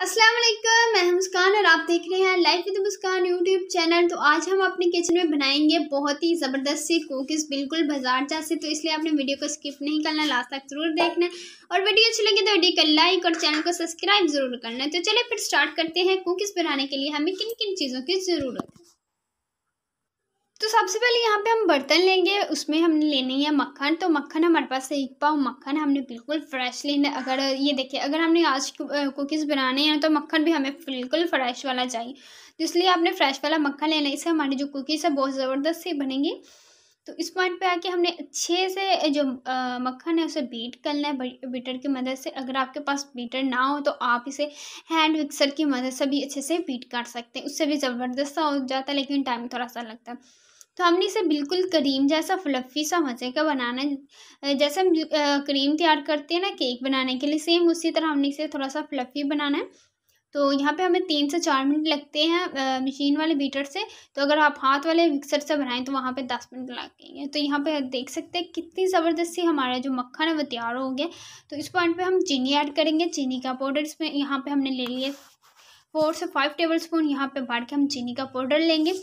असलम मैं मुस्कान और आप देख रहे हैं life with Muskan YouTube channel तो आज हम अपने किचन में बनाएंगे बहुत ही ज़बरदस्त सी कुकीज़ बिल्कुल बाजार जैसे तो इसलिए आपने वीडियो को स्किप नहीं करना लास्ट तक ज़रूर देखना और वीडियो अच्छी लगे तो वीडियो को लाइक और चैनल को सब्सक्राइब ज़रूर करना तो चले फिर स्टार्ट करते हैं कुकीज़ बनाने के लिए हमें किन किन चीज़ों की ज़रूरत है तो सबसे पहले यहाँ पे हम बर्तन लेंगे उसमें हमने लेनी है मक्खन तो मक्खन हमारे पास एक पाव मक्खन हमने बिल्कुल फ्रेश लेना अगर ये देखिए अगर हमने आज कुकीज़ बनाने हैं तो मक्खन भी हमें बिल्कुल फ्रेश वाला चाहिए तो इसलिए आपने फ्रेश वाला मक्खन लेना इससे हमारी जो कुकीज़ है बहुत ज़बरदस्त से बनेंगी तो इस पॉइंट पे आके हमने अच्छे से जो मक्खन है उसे बीट करना है बीटर की मदद से अगर आपके पास बीटर ना हो तो आप इसे हैंड मिक्सर की मदद से भी अच्छे से बीट कर सकते हैं उससे भी ज़बरदस्त हो जाता है लेकिन टाइम थोड़ा सा लगता है तो हमने इसे बिल्कुल क्रीम जैसा फ्लफ़ी सा मज़े का बनाना जैसे हम क्रीम तैयार करते हैं ना केक बनाने के लिए सेम उसी तरह हमने इसे थोड़ा सा फ्लफ़ी बनाना है तो यहाँ पे हमें तीन से चार मिनट लगते हैं मशीन वाले बीटर से तो अगर आप हाथ वाले मिक्सर से बनाएं तो वहाँ पे दस मिनट लगेंगे तो यहाँ पे देख सकते हैं कितनी ज़बरदस्ती हमारा जो मक्खन है वो तैयार हो गया तो इस पॉइंट पे हम चीनी ऐड करेंगे चीनी का पाउडर इसमें यहाँ पे हमने ले लिए फोर से फाइव टेबल स्पून यहाँ पर भर के हम चीनी का पाउडर लेंगे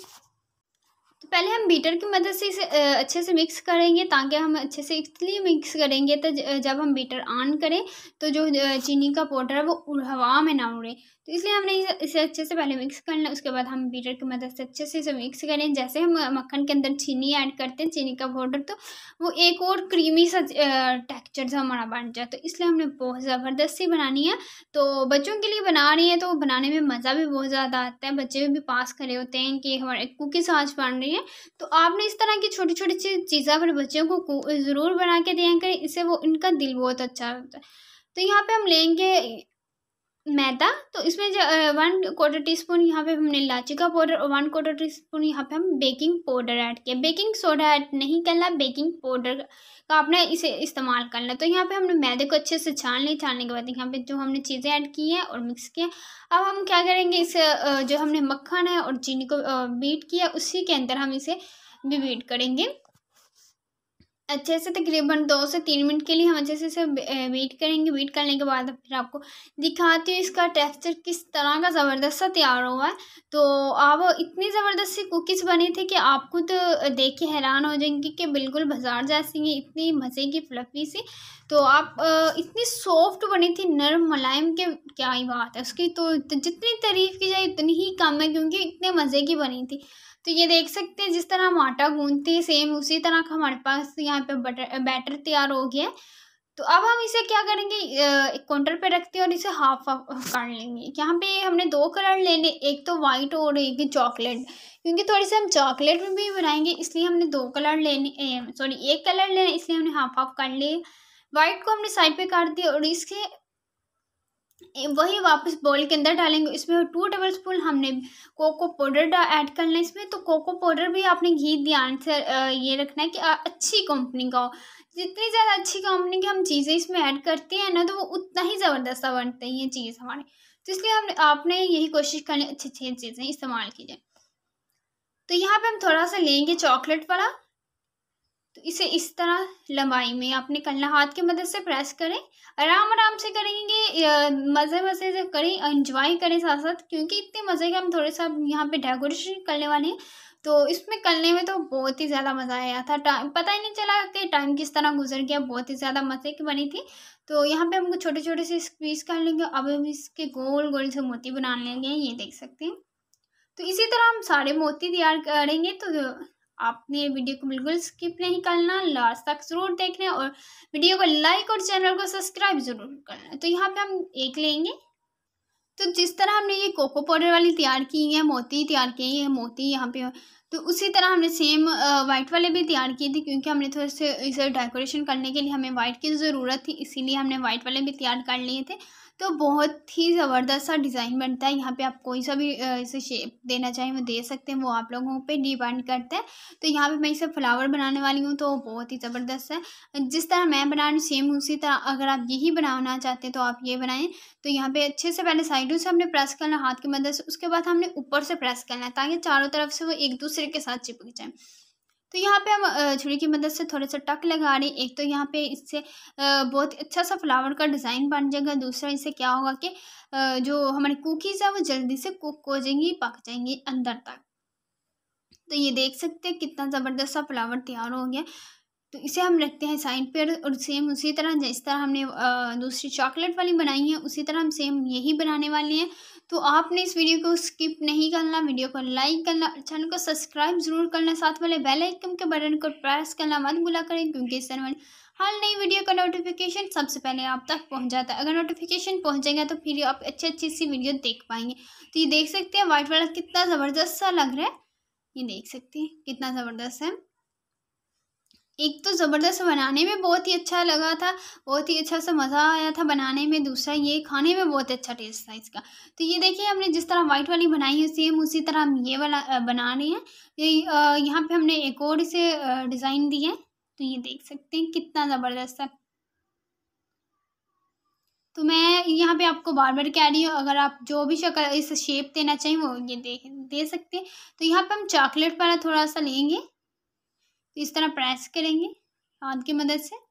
पहले हम बीटर की मदद से इसे अच्छे से मिक्स करेंगे ताकि हम अच्छे से इसलिए मिक्स करेंगे तो जब हम बीटर ऑन करें तो जो चीनी का पाउडर है वो हवा में ना उड़े तो इसलिए हमने इसे अच्छे से पहले मिक्स कर लें उसके बाद हम बीटर की मदद से अच्छे से इसे मिक्स करें जैसे हम मक्खन के अंदर चीनी ऐड करते हैं चीनी का पाउडर तो वो एक और क्रीमी सा टेक्चर हमारा बन जाए तो इसलिए हमने बहुत ज़बरदस्ती बनानी है तो बच्चों के लिए बना रही है तो बनाने में मज़ा भी बहुत ज़्यादा आता है बच्चे भी पास करे होते हैं कि हमारे कुकीज़ आज बन रही है तो आपने इस तरह की छोटी छोटी चीज़ें अपने बच्चों को ज़रूर बना के दिया करें इससे वो इनका दिल बहुत अच्छा होता है तो यहाँ पे हम लेंगे मैदा तो इसमें जो वन क्वार्टर टी स्पून यहाँ पे हमने इलायची का पाउडर और वन क्वार्टर टी स्पून यहाँ पे हम बेकिंग पाउडर ऐड किया बेकिंग सोडा ऐड नहीं करना बेकिंग पाउडर का आपने इसे इस्तेमाल करना तो यहाँ पे हमने मैदे को अच्छे से छान लिया छानने के बाद यहाँ पे जो हमने चीज़ें ऐड की हैं और मिक्स किया अब हम क्या करेंगे इस जो हमने मक्खन है और चीनी को बीट किया उसी के अंदर हम इसे भी बीट करेंगे अच्छे से तकरीबन दो से तीन मिनट के लिए हम अच्छे से इसे वेट करेंगे वेट करने के बाद फिर आपको दिखाती हूँ इसका टेक्सचर किस तरह का ज़बरदस्त सा तैयार हुआ है तो आप इतनी ज़बरदस्त सी कुकीज़ बनी थी कि आप खुद तो देख के हैरान हो जाएंगे कि बिल्कुल बाजार जैसी है इतनी मज़े की फ्लफी सी तो आप इतनी सॉफ्ट बनी थी नरम मुलायम के क्या ही बात है उसकी तो जितनी तारीफ़ की जाए उतनी ही कम है क्योंकि इतने मज़े की बनी थी तो ये देख सकते हैं जिस तरह हम आटा गूंदते हैं सेम उसी तरह का हमारे पास यहाँ पे बटर बैटर तैयार हो गया तो अब हम इसे क्या करेंगे एक काउंटर पे रखते हैं और इसे हाफ हाफ काट लेंगे यहाँ पे हमने दो कलर लेने एक तो वाइट और एक चॉकलेट क्योंकि थोड़ी सी हम चॉकलेट में भी बनाएंगे इसलिए हमने दो कलर लेने सॉरी एक कलर लेने इसलिए हमने हाफ हाफ काट लिए वाइट को हमने साइड पे काट दिया और इसके वही वापस बॉल के अंदर डालेंगे इसमें टू टेबल स्पून हमने कोको पाउडर ऐड करना है इसमें तो कोको पाउडर भी आपने घी ध्यान से ये रखना है कि अच्छी कंपनी का हो जितनी ज़्यादा अच्छी कंपनी की हम चीज़ें इसमें ऐड करते हैं ना तो वो उतना ही ज़बरदस्त बनते हैं ये चीज़ हमारी तो इसलिए हम आपने यही कोशिश करनी अच्छी अच्छी चीज़ें इस्तेमाल की जाए तो यहाँ पर हम थोड़ा सा लेंगे चॉकलेट वाला तो इसे इस तरह लंबाई में अपने कलना हाथ की मदद से प्रेस करें आराम आराम से करेंगे मज़े मज़े से करें इंजॉय करें साथ साथ क्योंकि इतने मज़े के हम थोड़े सा यहाँ पे डेकोरेशन करने वाले हैं तो इसमें करने में तो बहुत ही ज़्यादा मज़ा आया था पता ही नहीं चला कि टाइम किस तरह गुजर गया बहुत ही ज़्यादा मज़े की बनी थी तो यहाँ पर हमको छोटे छोटे से स्क्वीज कर लेंगे अब हम इसके गोल गोल से मोती बना लेंगे ये देख सकते हैं तो इसी तरह हम सारे मोती तैयार करेंगे तो आपने वीडियो को बिल्कुल स्किप नहीं करना लास्ट तक ज़रूर देखना और वीडियो को लाइक और चैनल को सब्सक्राइब ज़रूर करना तो यहाँ पे हम एक लेंगे तो जिस तरह हमने ये कोको पाउडर वाली तैयार की है मोती तैयार किए हैं मोती यहाँ पे तो उसी तरह हमने सेम वाइट वाले भी तैयार किए थे क्योंकि हमने थोड़े से इसे डेकोरेशन करने के लिए हमें वाइट की ज़रूरत थी इसीलिए हमने वाइट वाले भी तैयार कर लिए थे तो बहुत ही ज़बरदस्त सा डिज़ाइन बनता है यहाँ पे आप कोई सा भी इसे शेप देना चाहें वो दे सकते हैं वो आप लोगों पे डिपेंड करता है तो यहाँ पे मैं इसे फ्लावर बनाने वाली हूँ तो बहुत ही ज़बरदस्त है जिस तरह मैं बना रही सेम उसी तरह अगर आप यही बनाना चाहते हैं तो आप ये बनाएं तो यहाँ पर अच्छे से पहले साइडों से हमने प्रेस करना हाथ की मदद से उसके बाद हमने ऊपर से प्रेस करना है ताकि चारों तरफ से वो एक दूसरे के साथ चिपक जाए तो यहाँ पे हम छुरी की मदद से थोड़ा सा टक लगा रहे हैं एक तो यहाँ पे इससे बहुत अच्छा सा फ्लावर का डिज़ाइन बन जाएगा दूसरा इससे क्या होगा कि जो हमारी कुकीज़ है वो जल्दी से कुक हो जाएंगी पक जाएंगी अंदर तक तो ये देख सकते हैं कितना ज़बरदस्त सा फ्लावर तैयार हो गया तो इसे हम रखते हैं साइड पर और सेम उसी तरह जिस तरह हमने दूसरी चॉकलेट वाली बनाई है उसी तरह हम सेम यही बनाने वाले हैं तो आपने इस वीडियो को स्किप नहीं करना वीडियो को लाइक करना और चैनल को सब्सक्राइब जरूर करना साथ वाले बेल आइकन के बटन को प्रेस करना मत भूला करें क्योंकि इस तरह हर नई वीडियो का नोटिफिकेशन सबसे पहले आप तक पहुंच जाता है अगर नोटिफिकेशन पहुंचेगा तो फिर आप अच्छी अच्छी सी वीडियो देख पाएंगे तो ये देख सकते हैं वाइट वाला कितना ज़बरदस्त सा लग रहा है ये देख सकते हैं कितना ज़बरदस्त है एक तो ज़बरदस्त बनाने में बहुत ही अच्छा लगा था बहुत ही अच्छा सा मज़ा आया था बनाने में दूसरा ये खाने में बहुत अच्छा टेस्ट था इसका तो ये देखिए हमने जिस तरह वाइट वाली बनाई है सेम उसी तरह हम ये वाला बना रहे हैं ये यहाँ पे हमने एक और इसे डिज़ाइन दी है तो ये देख सकते हैं कितना ज़बरदस्त है तो मैं यहाँ पे आपको बार बार कह रही हूँ अगर आप जो भी शक्ल इस शेप देना चाहें वो ये दे दे सकते हैं तो यहाँ पे हम चॉकलेट वाला थोड़ा सा लेंगे तो इस तरह प्रेस करेंगे हाथ की मदद से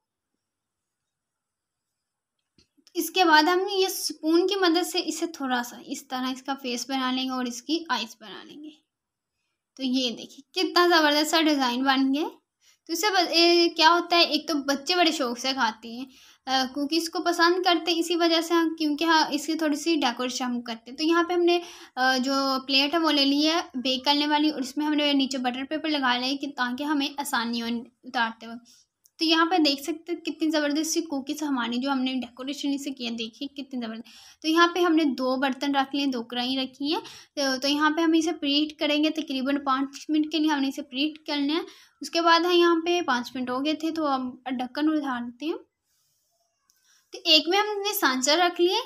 इसके बाद हम ये स्पून की मदद से इसे थोड़ा सा इस तरह इसका फेस बना लेंगे और इसकी आइज़ बना लेंगे तो ये देखिए कितना ज़बरदस्त सा डिज़ाइन बन गया तो इससे क्या होता है एक तो बच्चे बड़े शौक से खाते हैं क्योंकि इसको पसंद करते हैं इसी वजह से हम हाँ, क्योंकि हाँ इसकी थोड़ी सी डेकोरेशन हम करते हैं तो यहाँ पे हमने जो प्लेट है वो ले ली है बेक करने वाली और इसमें हमने नीचे बटर पेपर लगा लिया कि ताकि हमें आसानी हो उतारते वक्त तो यहाँ पे देख सकते हैं कितनी ज़बरदस्त सी कुकीज़ हमारी जो हमने डेकोरेशन इसे किया देखिए कितनी ज़बरदस्त तो यहाँ पे हमने दो बर्तन रख लिए दो कढ़ाई रखी है तो, तो यहाँ पे हम इसे प्रीट करेंगे तकरीबन पाँच मिनट के लिए हमने इसे प्रीट लिया है उसके बाद है यहाँ पे पाँच मिनट हो गए थे तो अब ढक्कन उठाते हैं तो एक में हमने सांचा रख लिए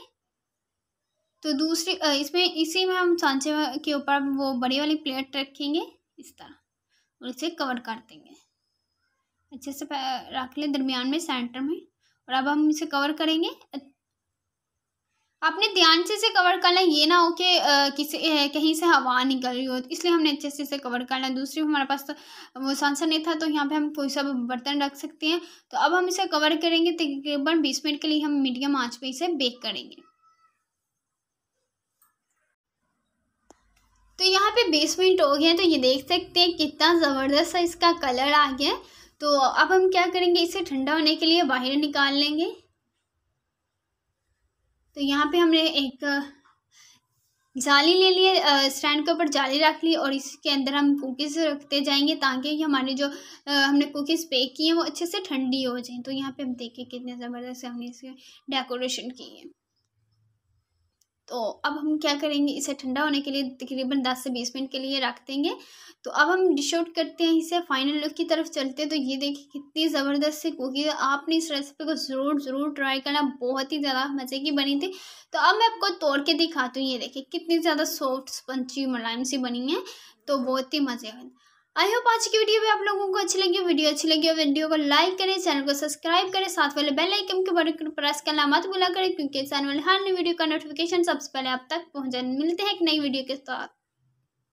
तो दूसरी इसमें इसी में हम सांचे के ऊपर वो बड़ी वाली प्लेट रखेंगे इस तरह और इसे कवर कर देंगे अच्छे से रख लें दरमियान में सेंटर में और अब हम इसे कवर करेंगे आपने ध्यान से इसे कवर करना ये ना हो कि किसी कहीं से हवा निकल रही हो इसलिए हमने अच्छे से इसे कवर करना दूसरी हमारे पास तो वो सांसर नहीं था तो यहाँ पे हम कोई सा बर्तन रख सकते हैं तो अब हम इसे कवर करेंगे तकरीबन बीस मिनट के लिए हम मीडियम आंच पे इसे बेक करेंगे तो यहाँ पे बीस मिनट हो गए तो ये देख सकते हैं कितना ज़बरदस्त सा इसका कलर आ गया है तो अब हम क्या करेंगे इसे ठंडा होने के लिए बाहर निकाल लेंगे तो यहाँ पे हमने एक जाली ले लिए स्टैंड के ऊपर जाली रख ली और इसके अंदर हम कुकीज़ रखते जाएंगे ताकि हमारे जो हमने कुकीज़ पेक किए हैं वो अच्छे से ठंडी हो जाएं तो यहाँ पे हम देखें कितने ज़बरदस्त हमने इसके डेकोरेशन की है तो अब हम क्या करेंगे इसे ठंडा होने के लिए तकरीबन 10 से 20 मिनट के लिए रख देंगे तो अब हम डिश आउट करते हैं इसे फाइनल लुक की तरफ चलते हैं तो ये देखिए कितनी ज़बरदस्त से कुकी आपने इस रेसिपी को ज़रूर ज़रूर ट्राई करना बहुत ही ज़्यादा मज़े की बनी थी तो अब मैं आपको तोड़ के दिखाती हूँ ये देखिए कितनी ज़्यादा सॉफ्ट स्पंची मुलायम सी बनी है तो बहुत ही मज़े आए आई होप आज की वीडियो भी आप लोगों को अच्छी लगी वीडियो अच्छी लगी वीडियो को लाइक करें चैनल को सब्सक्राइब करें साथ वाले बेल आइकन के बटन प्रेस करना मत भूला करें क्योंकि चैनल वाले हर नई वीडियो का नोटिफिकेशन सबसे पहले आप तक पहुंचन मिलते हैं एक नई वीडियो के साथ